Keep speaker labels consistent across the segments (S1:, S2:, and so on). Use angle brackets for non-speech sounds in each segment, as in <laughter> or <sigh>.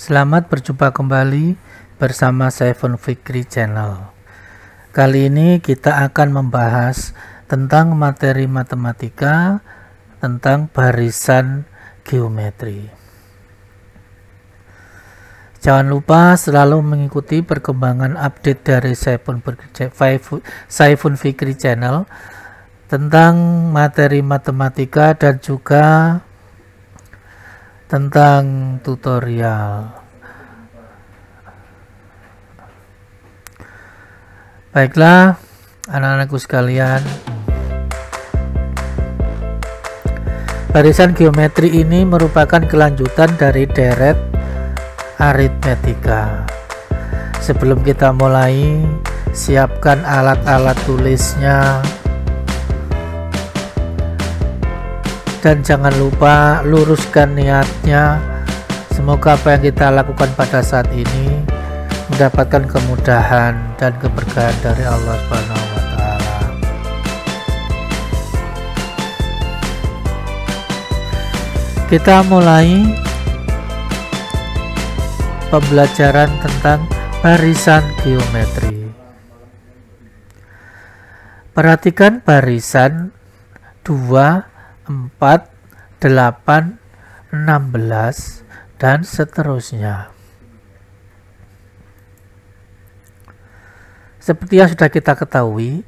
S1: Selamat berjumpa kembali bersama Seven Fikri Channel. Kali ini kita akan membahas tentang materi matematika tentang barisan geometri. Jangan lupa selalu mengikuti perkembangan update dari Saifun Fikri Channel tentang materi matematika dan juga tentang tutorial baiklah anak-anakku sekalian barisan geometri ini merupakan kelanjutan dari deret aritmetika sebelum kita mulai siapkan alat-alat tulisnya dan jangan lupa luruskan niatnya semoga apa yang kita lakukan pada saat ini mendapatkan kemudahan dan keberkahan dari Allah Subhanahu wa taala. Kita mulai pembelajaran tentang barisan geometri. Perhatikan barisan 2 4, 8, 16, dan seterusnya. Seperti yang sudah kita ketahui,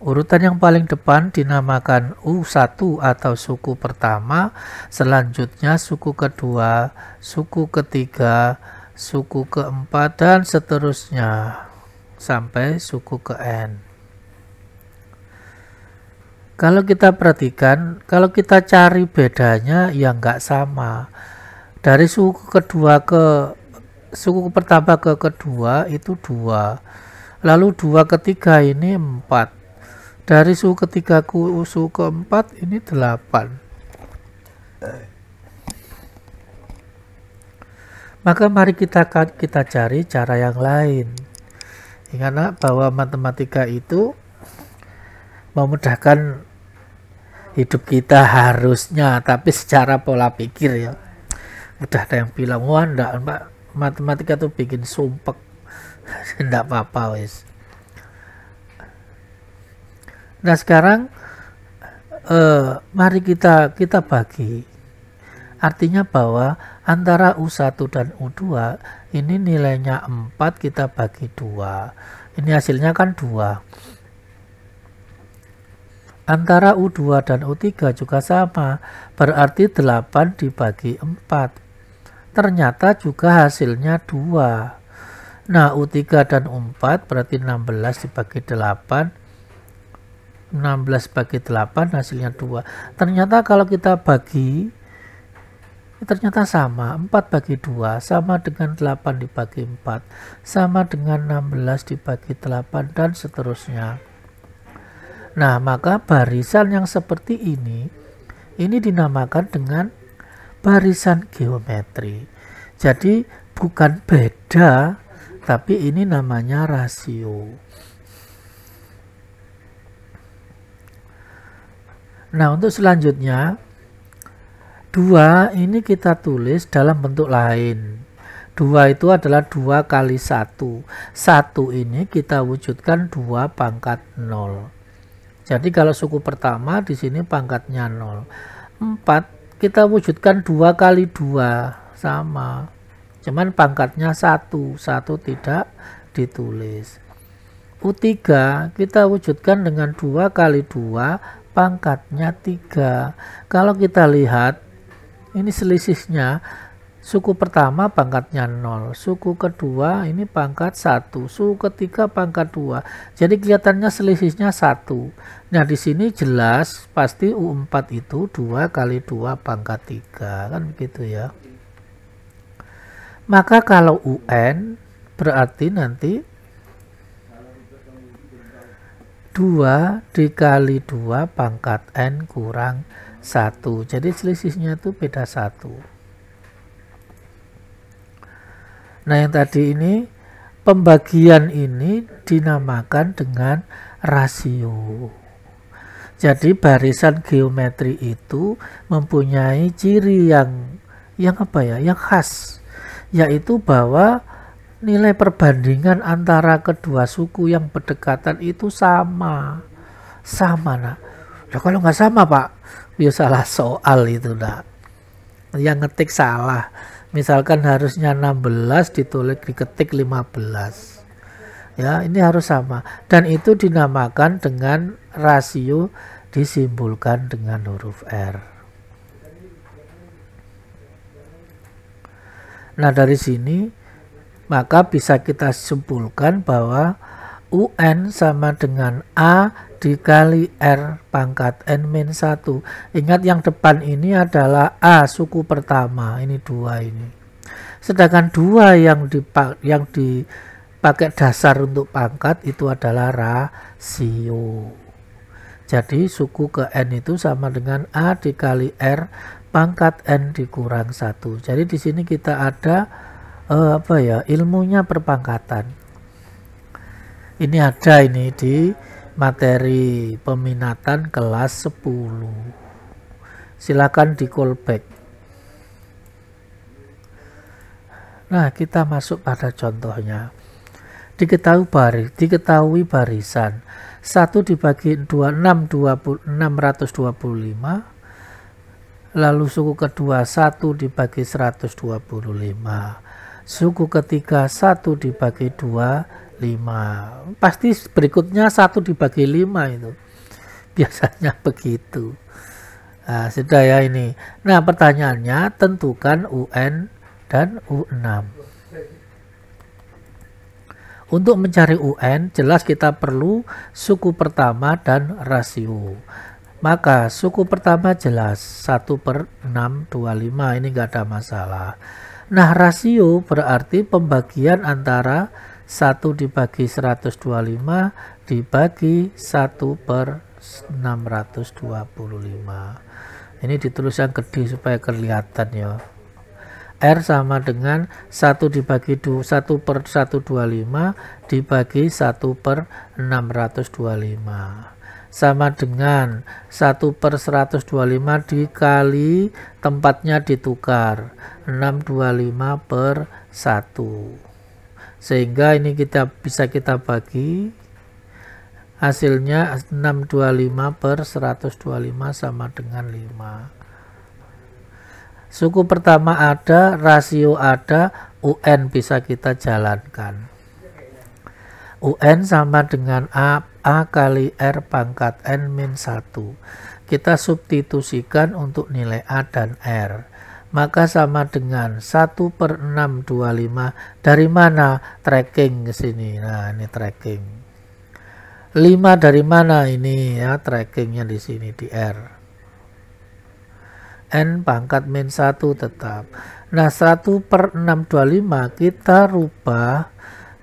S1: urutan yang paling depan dinamakan U1 atau suku pertama, selanjutnya suku kedua, suku ketiga, suku keempat, dan seterusnya sampai suku ke N. Kalau kita perhatikan, kalau kita cari bedanya ya nggak sama. Dari suku kedua ke suku pertama ke kedua itu dua. Lalu dua ketiga ini empat. Dari suku ketiga ke suku keempat ini delapan. Maka mari kita kita cari cara yang lain. Ingat bahwa matematika itu memudahkan hidup kita harusnya tapi secara pola pikir ya udah ada yang bilang wah enggak mbak matematika tuh bikin sumpek enggak <laughs> apa-apa wis nah sekarang eh, mari kita kita bagi artinya bahwa antara U1 dan U2 ini nilainya 4 kita bagi dua ini hasilnya kan dua Antara U2 dan U3 juga sama, berarti 8 dibagi 4. Ternyata juga hasilnya 2. Nah, U3 dan U4 berarti 16 dibagi 8. 16 bagi 8 hasilnya 2 ternyata kalau kita bagi ternyata sama 4 bagi 2 sama dengan 8 dibagi 4 sama dengan 16 dibagi 8 dan seterusnya Nah, maka barisan yang seperti ini ini dinamakan dengan barisan geometri. Jadi bukan beda, tapi ini namanya rasio. Nah, untuk selanjutnya dua ini kita tulis dalam bentuk lain. Dua itu adalah dua kali satu. Satu ini kita wujudkan dua pangkat nol. Jadi kalau suku pertama di sini pangkatnya 0. 4 kita wujudkan 2 kali 2 sama. Cuman pangkatnya 1, 1 tidak ditulis. U3 kita wujudkan dengan 2 kali 2 pangkatnya 3. Kalau kita lihat ini selisihnya suku pertama pangkatnya 0, suku kedua ini pangkat 1, suku ketiga pangkat 2. Jadi kelihatannya selisihnya 1. Nah di sini jelas pasti U4 itu 2 kali 2 pangkat 3 kan begitu ya. Maka kalau UN berarti nanti 2 dikali 2 pangkat N kurang 1. Jadi selisihnya itu beda 1. Nah yang tadi ini pembagian ini dinamakan dengan rasio. Jadi barisan geometri itu mempunyai ciri yang yang apa ya, yang khas, yaitu bahwa nilai perbandingan antara kedua suku yang berdekatan itu sama, sama nak. Nah, kalau nggak sama pak, ya salah soal itu nak. Yang ngetik salah, misalkan harusnya 16 ditulis diketik 15 ya ini harus sama dan itu dinamakan dengan rasio disimpulkan dengan huruf R nah dari sini maka bisa kita simpulkan bahwa UN sama dengan A dikali R pangkat N min 1 ingat yang depan ini adalah A suku pertama ini dua ini sedangkan dua yang di yang di pakai dasar untuk pangkat itu adalah rasio. Jadi suku ke N itu sama dengan A dikali R pangkat N dikurang satu. Jadi di sini kita ada uh, apa ya ilmunya perpangkatan. Ini ada ini di materi peminatan kelas 10. Silakan di callback. Nah, kita masuk pada contohnya diketahui baris, diketahui barisan 1 dibagi 2 6 20, 625 lalu suku kedua 1 dibagi 125 suku ketiga 1 dibagi 2 5 pasti berikutnya 1 dibagi 5 itu <laughs> biasanya begitu nah, sudah ya ini nah pertanyaannya tentukan UN dan U6 untuk mencari UN, jelas kita perlu suku pertama dan rasio. Maka suku pertama jelas 1 per 625 ini nggak ada masalah. Nah rasio berarti pembagian antara 1 dibagi 125 dibagi 1 per 625. Ini ditulis yang gede supaya kelihatan ya. R sama dengan 1 dibagi 1 per 125 dibagi 1 per 625 sama dengan 1 per 125 dikali tempatnya ditukar 625 per 1 sehingga ini kita bisa kita bagi hasilnya 625 per 125 sama dengan 5 Suku pertama ada, rasio ada, UN bisa kita jalankan. UN sama dengan A, A kali R pangkat N min 1. Kita substitusikan untuk nilai A dan R. Maka sama dengan 1 per 6, 25. Dari mana? Tracking ke sini. Nah, ini tracking. 5 dari mana ini ya trackingnya di sini di R. N pangkat min 1 tetap. Nah 1 per 625 kita rubah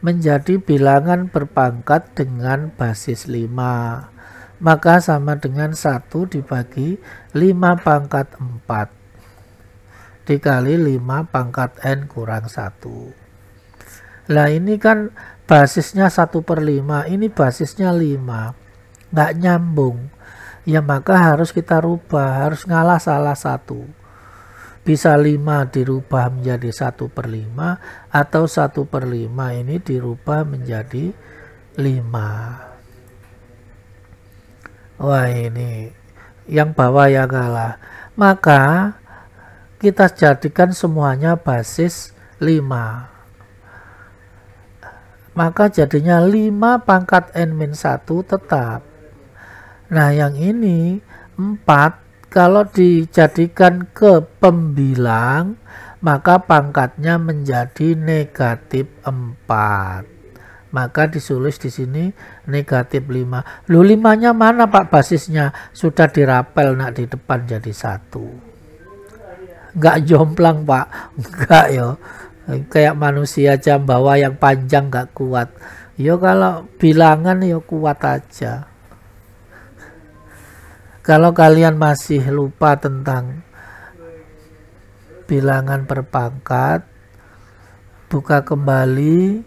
S1: menjadi bilangan berpangkat dengan basis 5. Maka sama dengan 1 dibagi 5 pangkat 4 dikali 5 pangkat N kurang 1. Nah ini kan basisnya 1 per 5, ini basisnya 5. Nggak nyambung ya maka harus kita rubah, harus ngalah salah satu. Bisa 5 dirubah menjadi 1 per 5 atau 1 per 5 ini dirubah menjadi 5. Wah ini yang bawah yang ngalah. Maka kita jadikan semuanya basis 5 maka jadinya 5 pangkat n-1 tetap Nah, yang ini 4 kalau dijadikan ke pembilang maka pangkatnya menjadi negatif 4. Maka disulis di sini negatif 5. Lu limanya mana Pak basisnya? Sudah dirapel nak di depan jadi satu. Enggak jomplang Pak. Enggak ya. Kayak manusia jam bawah yang panjang enggak kuat. Yo kalau bilangan ya kuat aja. Kalau kalian masih lupa tentang bilangan berpangkat, buka kembali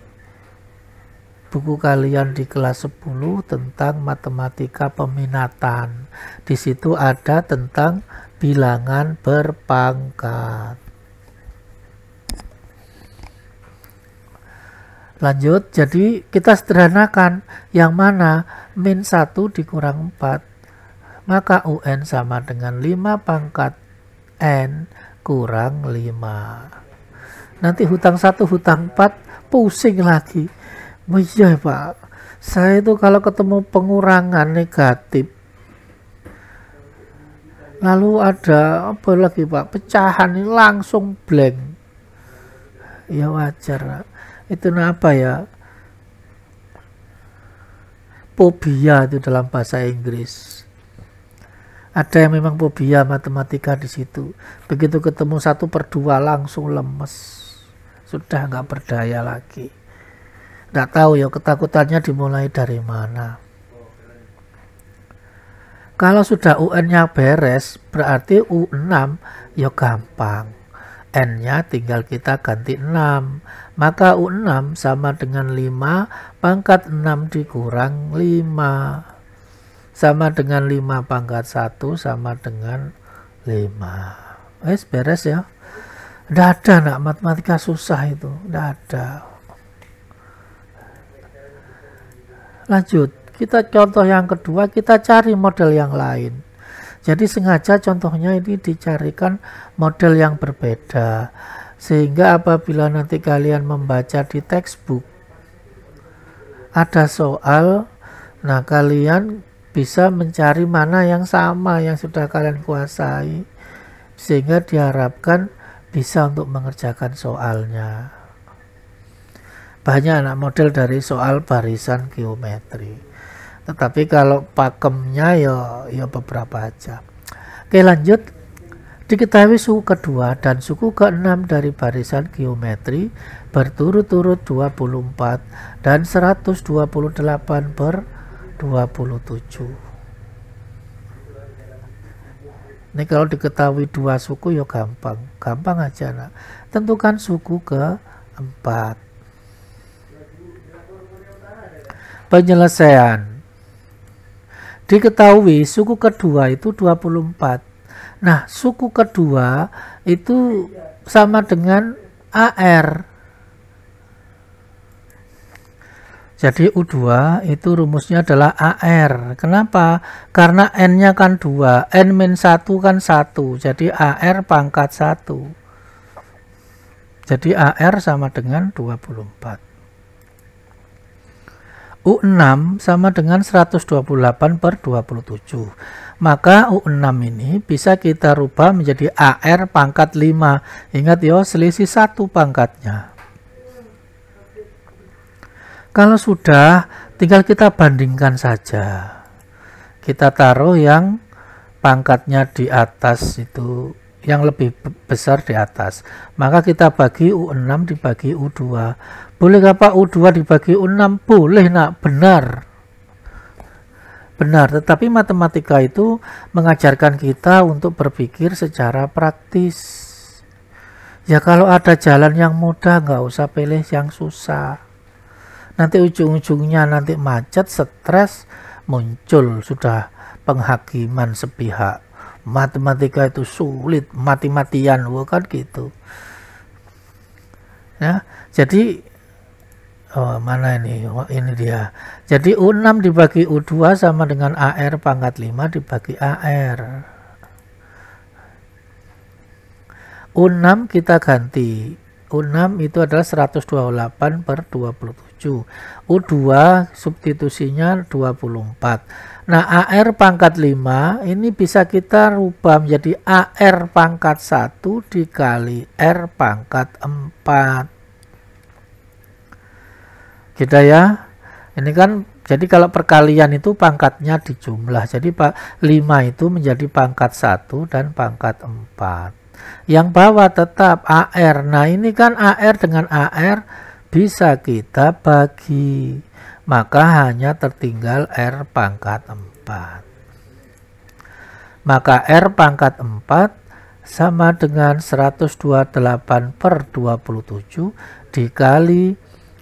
S1: buku kalian di kelas 10 tentang matematika peminatan. Di situ ada tentang bilangan berpangkat. Lanjut, jadi kita sederhanakan yang mana min 1 dikurang 4 maka UN sama dengan 5 pangkat N kurang 5. Nanti hutang 1, hutang 4, pusing lagi. Oh iya, Pak, saya itu kalau ketemu pengurangan negatif, lalu ada apa lagi Pak, pecahan ini langsung blank. Ya wajar, itu nah apa ya? Pobia itu dalam bahasa Inggris ada yang memang fobia matematika di situ. Begitu ketemu satu per dua langsung lemes. Sudah nggak berdaya lagi. Nggak tahu ya ketakutannya dimulai dari mana. Kalau sudah UN-nya beres, berarti U6 ya gampang. N-nya tinggal kita ganti 6. Maka U6 sama dengan 5 pangkat 6 dikurang 5 sama dengan 5 pangkat 1 sama dengan 5 wes eh, beres ya tidak ada nak matematika susah itu tidak ada lanjut kita contoh yang kedua kita cari model yang lain jadi sengaja contohnya ini dicarikan model yang berbeda sehingga apabila nanti kalian membaca di textbook ada soal nah kalian bisa mencari mana yang sama yang sudah kalian kuasai sehingga diharapkan bisa untuk mengerjakan soalnya. Banyak anak model dari soal barisan geometri. Tetapi kalau pakemnya ya ya beberapa aja. Oke, lanjut. Diketahui suku kedua dan suku keenam dari barisan geometri berturut-turut 24 dan 128 ber 27 ini kalau diketahui dua suku ya gampang gampang aja nak tentukan suku ke 4 penyelesaian diketahui suku kedua itu 24 nah suku kedua itu sama dengan AR Jadi U2 itu rumusnya adalah AR. Kenapa? Karena N-nya kan 2, N 1 kan 1, jadi AR pangkat 1. Jadi AR sama dengan 24. U6 sama dengan 128 per 27. Maka U6 ini bisa kita rubah menjadi AR pangkat 5. Ingat ya, selisih 1 pangkatnya. Kalau sudah, tinggal kita bandingkan saja. Kita taruh yang pangkatnya di atas itu yang lebih besar di atas. Maka kita bagi U6 dibagi U2. Boleh apa U2 dibagi U6? Boleh nak, benar. Benar, tetapi matematika itu mengajarkan kita untuk berpikir secara praktis. Ya kalau ada jalan yang mudah, nggak usah pilih yang susah. Nanti ujung-ujungnya nanti macet, stres, muncul sudah penghakiman sepihak. Matematika itu sulit, mati-matian, bukan gitu. Ya, jadi oh, mana ini? Oh, ini dia. Jadi U6 dibagi U2 sama dengan AR pangkat 5 dibagi AR. U6 kita ganti. U6 itu adalah 128 per 27. 7. U2 substitusinya 24. Nah, AR pangkat 5 ini bisa kita rubah menjadi AR pangkat 1 dikali R pangkat 4. Kita gitu ya. Ini kan jadi kalau perkalian itu pangkatnya dijumlah. Jadi Pak 5 itu menjadi pangkat 1 dan pangkat 4. Yang bawah tetap AR. Nah, ini kan AR dengan AR bisa kita bagi maka hanya tertinggal R pangkat 4 maka R pangkat 4 sama dengan 128 per 27 dikali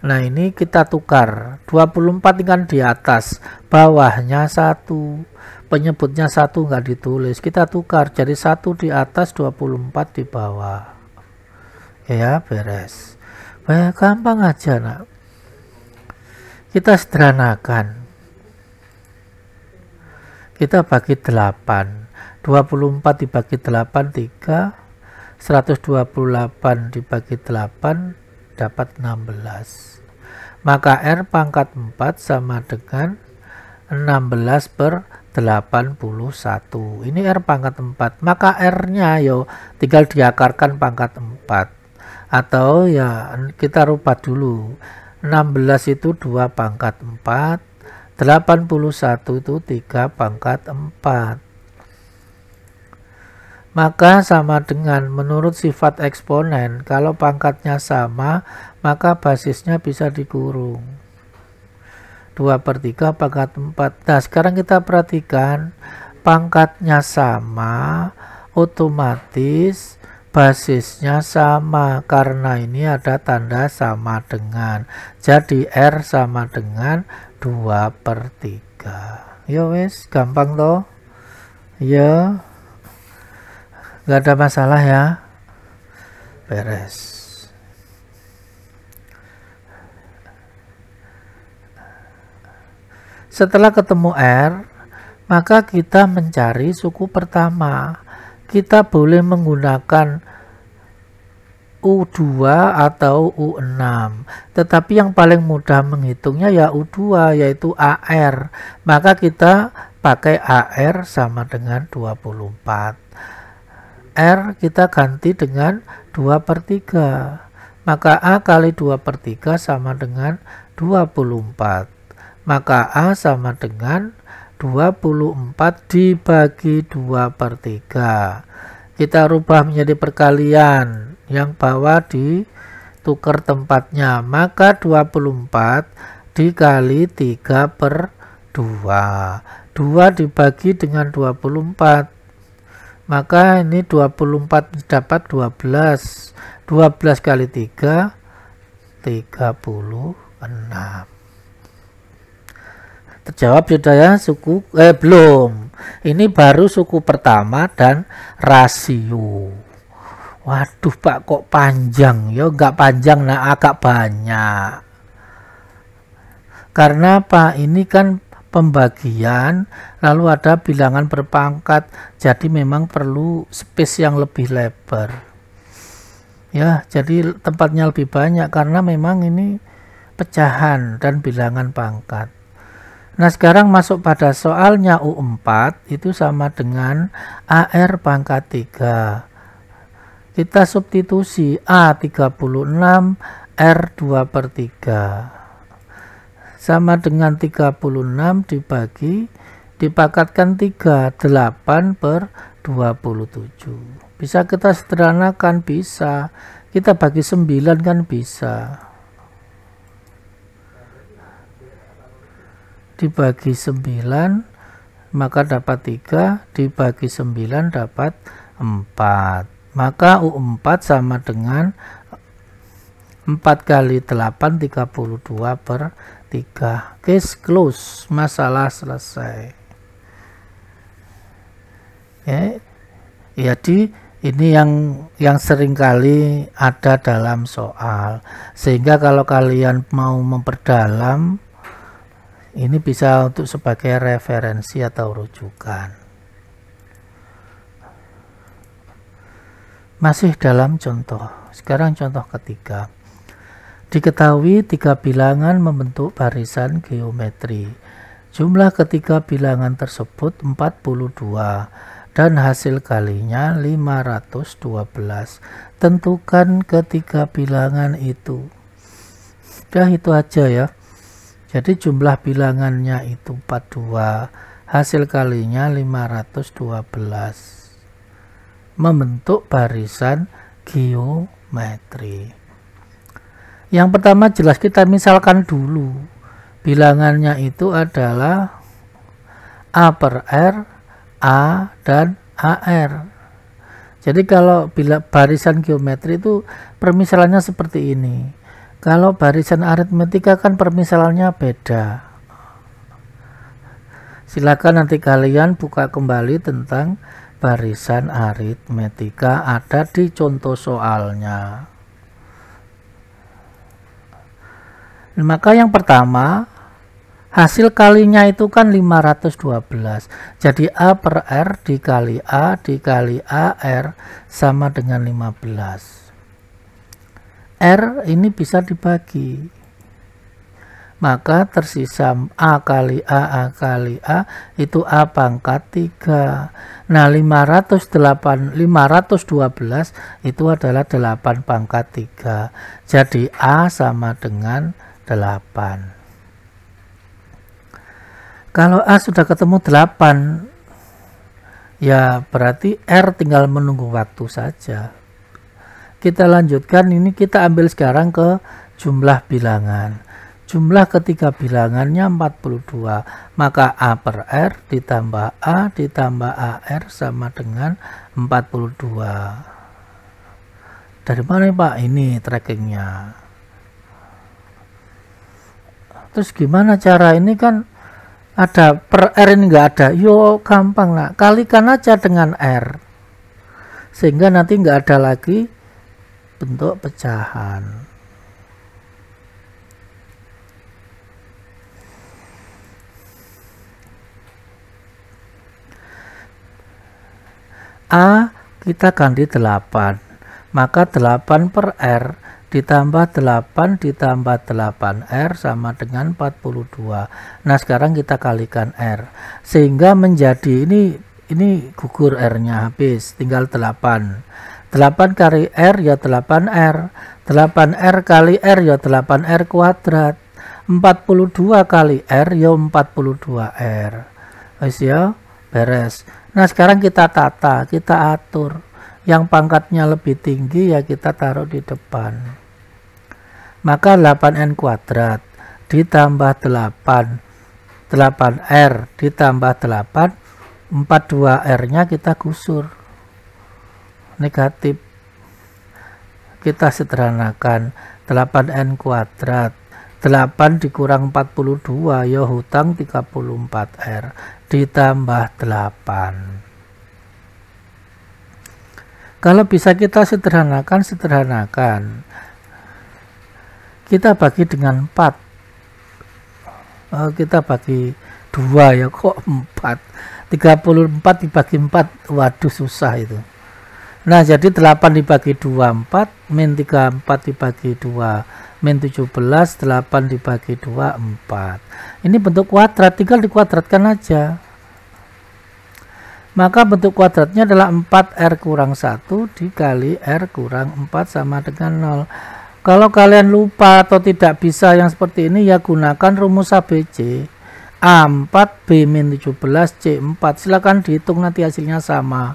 S1: nah ini kita tukar 24 kan di atas bawahnya 1 penyebutnya 1 nggak ditulis kita tukar jadi 1 di atas 24 di bawah ya beres Bah, gampang aja nak. Kita sederhanakan. Kita bagi 8. 24 dibagi 8, 3. 128 dibagi 8, dapat 16. Maka R pangkat 4 sama dengan 16 per 81. Ini R pangkat 4. Maka R-nya yo tinggal diakarkan pangkat 4 atau ya kita rupa dulu 16 itu 2 pangkat 4 81 itu 3 pangkat 4 maka sama dengan menurut sifat eksponen kalau pangkatnya sama maka basisnya bisa dikurung 2 per 3 pangkat 4 nah sekarang kita perhatikan pangkatnya sama otomatis basisnya sama karena ini ada tanda sama dengan jadi R sama dengan 2 per 3 ya wis gampang toh ya nggak ada masalah ya beres setelah ketemu R maka kita mencari suku pertama kita boleh menggunakan U2 atau U6 tetapi yang paling mudah menghitungnya ya U2 yaitu AR maka kita pakai AR sama dengan 24 R kita ganti dengan 2 per 3 maka A kali 2 per 3 sama dengan 24 maka A sama dengan 24 dibagi 2 per 3 kita rubah menjadi perkalian yang bawah tukar tempatnya maka 24 dikali 3 per 2 2 dibagi dengan 24 maka ini 24 dapat 12 12 kali 3 36 Terjawab sudah ya suku eh belum. Ini baru suku pertama dan rasio. Waduh Pak kok panjang ya nggak panjang nah agak banyak. Karena apa? Ini kan pembagian lalu ada bilangan berpangkat jadi memang perlu space yang lebih lebar ya jadi tempatnya lebih banyak karena memang ini pecahan dan bilangan pangkat Nah sekarang masuk pada soalnya U4 itu sama dengan AR pangkat 3. Kita substitusi A36 R2 per 3 sama dengan 36 dibagi dipakatkan 3 8 per 27 bisa kita sederhanakan bisa kita bagi 9 kan bisa dibagi 9 maka dapat 3 dibagi 9 dapat 4 maka U4 sama dengan 4 kali 8 32 per 3 case close masalah selesai Oke. Ya, okay. jadi ini yang yang seringkali ada dalam soal sehingga kalau kalian mau memperdalam ini bisa untuk sebagai referensi atau rujukan masih dalam contoh sekarang contoh ketiga diketahui tiga bilangan membentuk barisan geometri jumlah ketiga bilangan tersebut 42 dan hasil kalinya 512 tentukan ketiga bilangan itu sudah itu aja ya jadi jumlah bilangannya itu 42, hasil kalinya 512. Membentuk barisan geometri. Yang pertama jelas kita misalkan dulu. Bilangannya itu adalah A per R, A dan AR. Jadi kalau bila barisan geometri itu permisalannya seperti ini kalau barisan aritmetika kan permisalannya beda. Silakan nanti kalian buka kembali tentang barisan aritmetika ada di contoh soalnya. Maka yang pertama, hasil kalinya itu kan 512. Jadi A per R dikali A dikali a r sama dengan 15. R ini bisa dibagi. Maka tersisa A kali A, A kali A itu A pangkat 3. Nah, 508, 512 itu adalah 8 pangkat 3. Jadi A sama dengan 8. Kalau A sudah ketemu 8, ya berarti R tinggal menunggu waktu saja kita lanjutkan ini kita ambil sekarang ke jumlah bilangan jumlah ketiga bilangannya 42 maka A per R ditambah A ditambah AR sama dengan 42 dari mana Pak ini trackingnya terus gimana cara ini kan ada per R ini enggak ada yo gampang nak kalikan aja dengan R sehingga nanti enggak ada lagi bentuk pecahan. A kita ganti 8 maka 8 per R ditambah 8 ditambah 8 R sama dengan 42 nah sekarang kita kalikan R sehingga menjadi ini ini gugur R nya habis tinggal 8 8 kali R ya 8R. 8R kali R ya 8R kuadrat. 42 kali R ya 42R. Wis ya, beres. Nah, sekarang kita tata, kita atur. Yang pangkatnya lebih tinggi ya kita taruh di depan. Maka 8N kuadrat ditambah 8 8R ditambah 8 42R-nya kita gusur negatif. Kita sederhanakan 8N kuadrat. 8 dikurang 42, ya hutang 34R. Ditambah 8. Kalau bisa kita sederhanakan, sederhanakan. Kita bagi dengan 4. Oh, kita bagi 2 ya, kok 4. 34 dibagi 4, waduh susah itu. Nah, jadi 8 dibagi 2, 4, min 3, 4 dibagi 2, min 17, 8 dibagi 2, 4. Ini bentuk kuadrat, tinggal dikuadratkan aja. Maka bentuk kuadratnya adalah 4R kurang 1 dikali R kurang 4 sama dengan 0. Kalau kalian lupa atau tidak bisa yang seperti ini, ya gunakan rumus ABC. A4, B-17, C4. Silahkan dihitung nanti hasilnya sama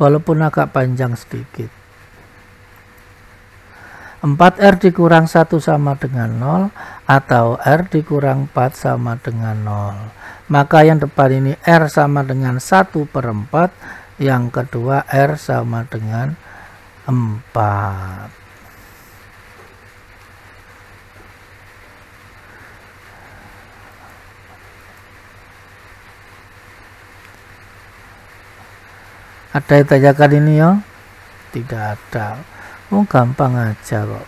S1: walaupun agak panjang sedikit. 4R dikurang 1 sama dengan 0 atau R dikurang 4 sama dengan 0. Maka yang depan ini R sama dengan 1 per 4, yang kedua R sama dengan 4. ada yang tanyakan ini ya tidak ada oh gampang aja kok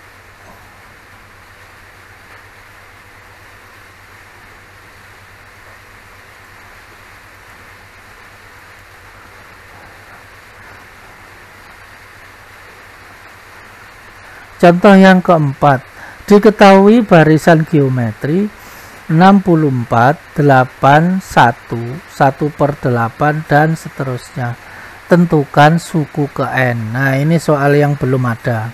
S1: Contoh yang keempat, diketahui barisan geometri 64, 8, 1, 1 per 8, dan seterusnya tentukan suku ke N. Nah, ini soal yang belum ada.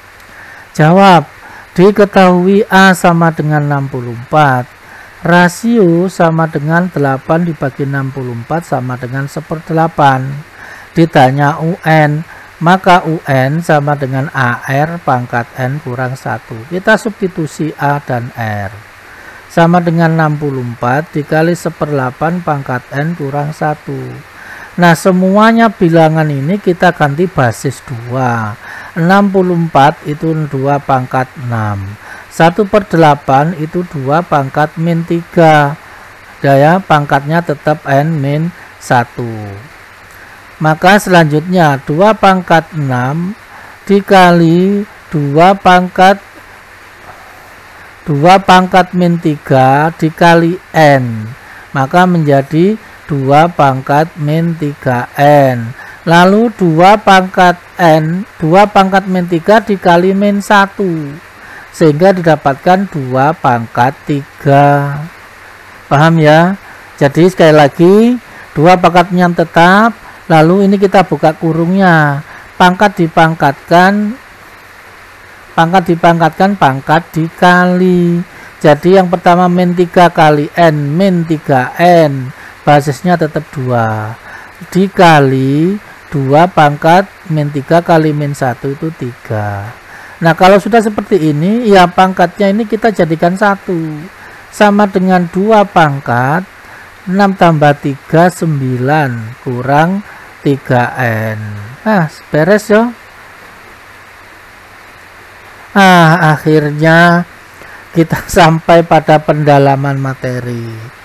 S1: Jawab, diketahui A sama dengan 64. Rasio sama dengan 8 dibagi 64 sama dengan 1 8. Ditanya UN, maka UN sama dengan AR pangkat N kurang 1. Kita substitusi A dan R. Sama dengan 64 dikali 1 8 pangkat N kurang 1 Nah semuanya bilangan ini kita ganti basis 2 64 itu 2 pangkat 6 1 per 8 itu 2 pangkat min 3 daya nah pangkatnya tetap n min 1 maka selanjutnya 2 pangkat 6 dikali 2 pangkat 2 pangkat min 3 dikali n maka menjadi 2 pangkat min 3N lalu 2 pangkat N 2 pangkat min 3 dikali min 1 sehingga didapatkan 2 pangkat 3 paham ya jadi sekali lagi 2 pangkatnya tetap lalu ini kita buka kurungnya pangkat dipangkatkan pangkat dipangkatkan pangkat dikali jadi yang pertama min 3 kali N min 3N basisnya tetap 2 dikali 2 pangkat min 3 kali min 1 itu 3 nah kalau sudah seperti ini ya pangkatnya ini kita jadikan 1 sama dengan 2 pangkat 6 tambah 3 9 kurang 3n nah beres ya nah akhirnya kita <laughs> sampai pada pendalaman materi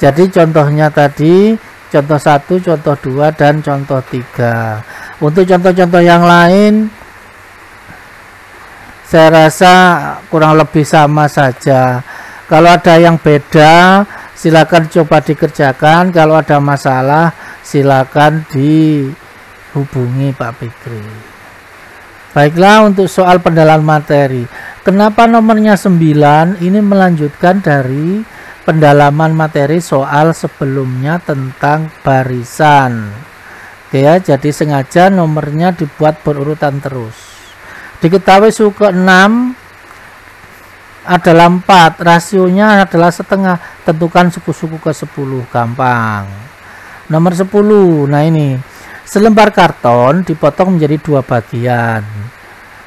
S1: jadi contohnya tadi contoh satu, contoh dua, dan contoh tiga. untuk contoh-contoh yang lain saya rasa kurang lebih sama saja kalau ada yang beda silakan coba dikerjakan kalau ada masalah silakan dihubungi Pak Pikri. baiklah untuk soal pendalaman materi kenapa nomornya 9 ini melanjutkan dari pendalaman materi soal sebelumnya tentang barisan Oke ya jadi sengaja nomornya dibuat berurutan terus diketahui suku 6 adalah 4 rasionya adalah setengah tentukan suku-suku ke 10 gampang nomor 10 nah ini selembar karton dipotong menjadi dua bagian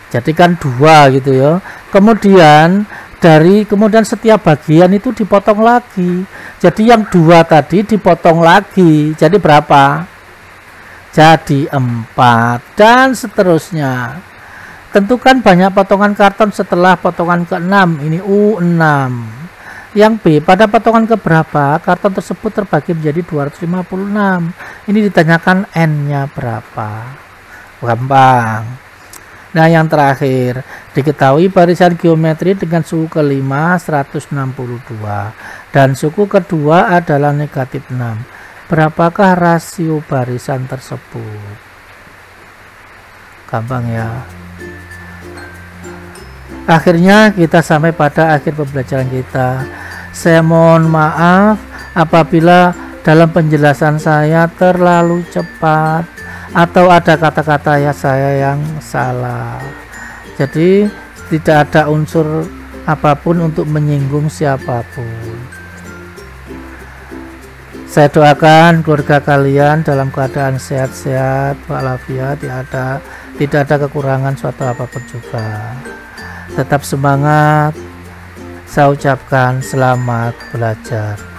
S1: jadikan dua gitu ya kemudian dari kemudian setiap bagian itu dipotong lagi. Jadi yang dua tadi dipotong lagi. Jadi berapa? Jadi empat dan seterusnya. Tentukan banyak potongan karton setelah potongan ke-6. Ini U6. Yang B, pada potongan ke berapa karton tersebut terbagi menjadi 256. Ini ditanyakan N-nya berapa. Gampang. Nah, yang terakhir, diketahui barisan geometri dengan suku kelima 162 dan suku kedua adalah negatif 6. Berapakah rasio barisan tersebut? Gampang ya. Akhirnya kita sampai pada akhir pembelajaran kita. Saya mohon maaf apabila dalam penjelasan saya terlalu cepat atau ada kata-kata ya saya yang salah jadi tidak ada unsur apapun untuk menyinggung siapapun saya doakan keluarga kalian dalam keadaan sehat-sehat walafiat tidak ya ada tidak ada kekurangan suatu apapun juga tetap semangat saya ucapkan selamat belajar